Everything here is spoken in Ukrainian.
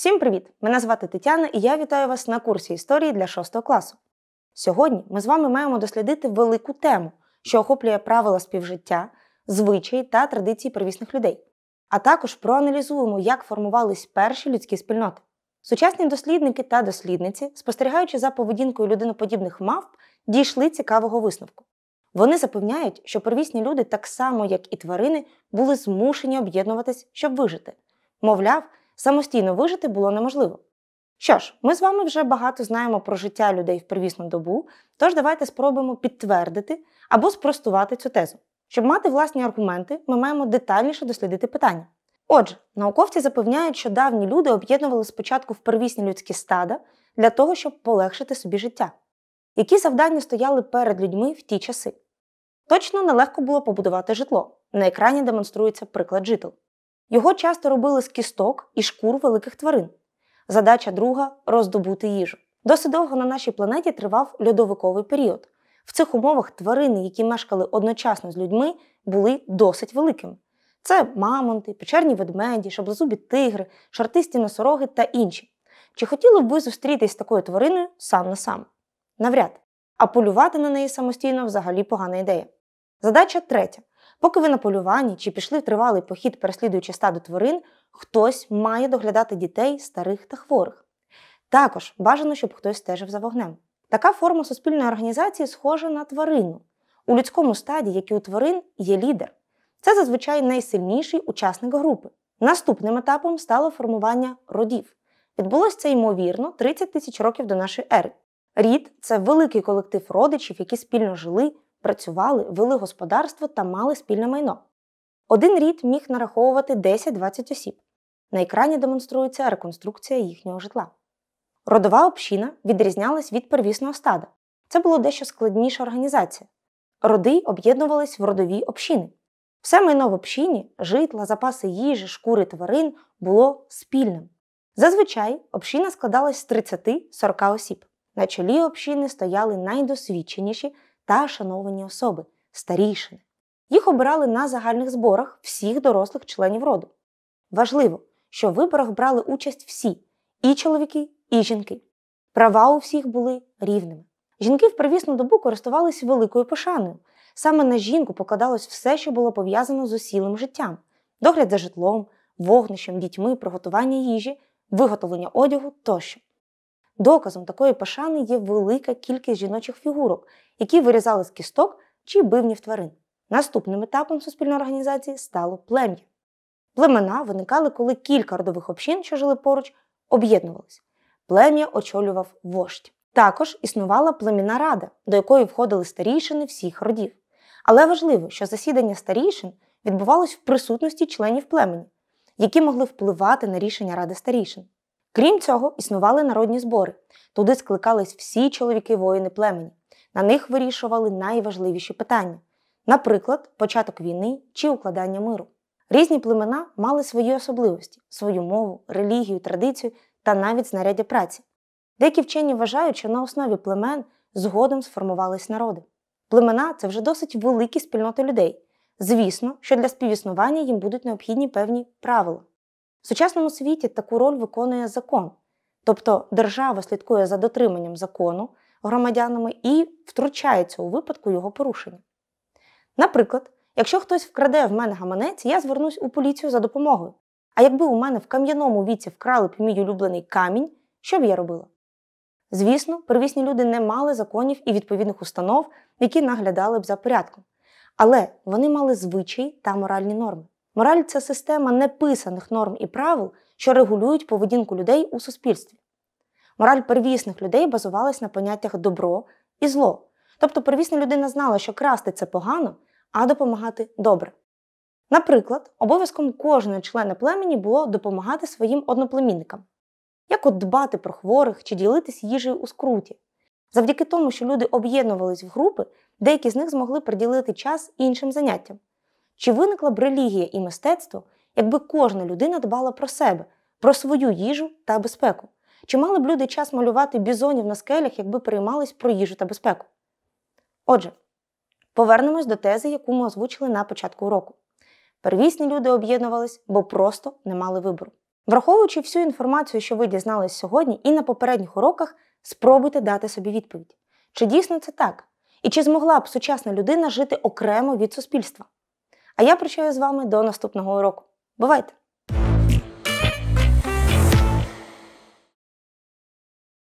Всім привіт! Мене звати Тетяна і я вітаю вас на курсі історії для 6 класу. Сьогодні ми з вами маємо дослідити велику тему, що охоплює правила співжиття, звичаї та традиції первісних людей, а також проаналізуємо, як формувались перші людські спільноти. Сучасні дослідники та дослідниці, спостерігаючи за поведінкою людиноподібних мавп, дійшли цікавого висновку. Вони запевняють, що первісні люди, так само як і тварини, були змушені об'єднуватись, щоб вижити. Мовляв, самостійно вижити було неможливо. Що ж, ми з вами вже багато знаємо про життя людей в первісну добу, тож давайте спробуємо підтвердити або спростувати цю тезу. Щоб мати власні аргументи, ми маємо детальніше дослідити питання. Отже, науковці запевняють, що давні люди об'єднували спочатку в первісні людські стада для того, щоб полегшити собі життя. Які завдання стояли перед людьми в ті часи? Точно нелегко було побудувати житло. На екрані демонструється приклад жител. Його часто робили з кісток і шкур великих тварин. Задача друга роздобути їжу. Досить довго на нашій планеті тривав льодовиковий період. В цих умовах тварини, які мешкали одночасно з людьми, були досить великими. Це мамонти, печерні ведмеді, шаблозубі тигри, шартисті носороги та інші. Чи хотіли б ви зустрітись з такою твариною сам на сам? Навряд. А полювати на неї самостійно взагалі погана ідея. Задача третя Поки ви на полюванні чи пішли в тривалий похід, переслідуючи стадо тварин, хтось має доглядати дітей, старих та хворих. Також бажано, щоб хтось стежив за вогнем. Така форма суспільної організації схожа на тварину. У людському стаді, як і у тварин, є лідер. Це зазвичай найсильніший учасник групи. Наступним етапом стало формування родів. Відбулося це ймовірно 30 тисяч років до нашої ери. Рід це великий колектив родичів, які спільно жили, працювали, вели господарство та мали спільне майно. Один рід міг нараховувати 10-20 осіб. На екрані демонструється реконструкція їхнього житла. Родова община відрізнялась від первісного стада. Це було дещо складніша організація. Роди об'єднувались в родові общини. Все майно в общині, житла, запаси їжі, шкури тварин було спільним. Зазвичай община складалась з 30-40 осіб. На чолі общини стояли найдосвідченіші та шановані особи старішини. Їх обирали на загальних зборах всіх дорослих членів роду. Важливо, що в виборах брали участь всі і чоловіки, і жінки. Права у всіх були рівними. Жінки в привісну добу користувалися великою пошаною. Саме на жінку покладалось все, що було пов'язано з усілим життям: догляд за житлом, вогнищем, дітьми, приготування їжі, виготовлення одягу тощо. Доказом такої пошани є велика кількість жіночих фігурок, які вирізали з кісток чи бивнів тварин. Наступним етапом суспільної організації стало плем'я. Племена виникали, коли кілька родових общин, що жили поруч, об'єднувалися. Плем'я очолював вождь. Також існувала племінна рада, до якої входили старішини всіх родів. Але важливо, що засідання старішин відбувалось в присутності членів племені, які могли впливати на рішення ради старішин. Крім цього, існували народні збори. Туди скликались всі чоловіки воїни племені. На них вирішували найважливіші питання, наприклад, початок війни чи укладання миру. Різні племена мали свої особливості, свою мову, релігію, традицію та навіть знаряддя праці. Деякі вчені вважають, що на основі племен згодом сформувались народи. Племена це вже досить великі спільноти людей. Звісно, що для співіснування їм будуть необхідні певні правила. В сучасному світі таку роль виконує закон, тобто держава слідкує за дотриманням закону громадянами і втручається у випадку його порушення. Наприклад, якщо хтось вкраде в мене гаманець, я звернусь у поліцію за допомогою. А якби у мене в кам'яному віці вкрали б мій улюблений камінь, що б я робила? Звісно, первісні люди не мали законів і відповідних установ, які наглядали б за порядком. Але вони мали звичай та моральні норми. Мораль це система неписаних норм і правил, що регулюють поведінку людей у суспільстві. Мораль первісних людей базувалась на поняттях добро і зло. Тобто первісна людина знала, що красти це погано, а допомагати добре. Наприклад, обов'язком кожного члена племені було допомагати своїм одноплемінникам, як от дбати про хворих чи ділитись їжею у скруті. Завдяки тому, що люди об'єднувались в групи, деякі з них змогли приділити час іншим заняттям. Чи виникла б релігія і мистецтво, якби кожна людина дбала про себе, про свою їжу та безпеку? Чи мали б люди час малювати бізонів на скелях, якби переймались про їжу та безпеку? Отже, повернемось до тези, яку ми озвучили на початку року. Первісні люди об'єднувались, бо просто не мали вибору. Враховуючи всю інформацію, що ви дізнались сьогодні, і на попередніх уроках, спробуйте дати собі відповідь: чи дійсно це так? І чи змогла б сучасна людина жити окремо від суспільства? А я прощаюсь з вами до наступного уроку. Бувайте!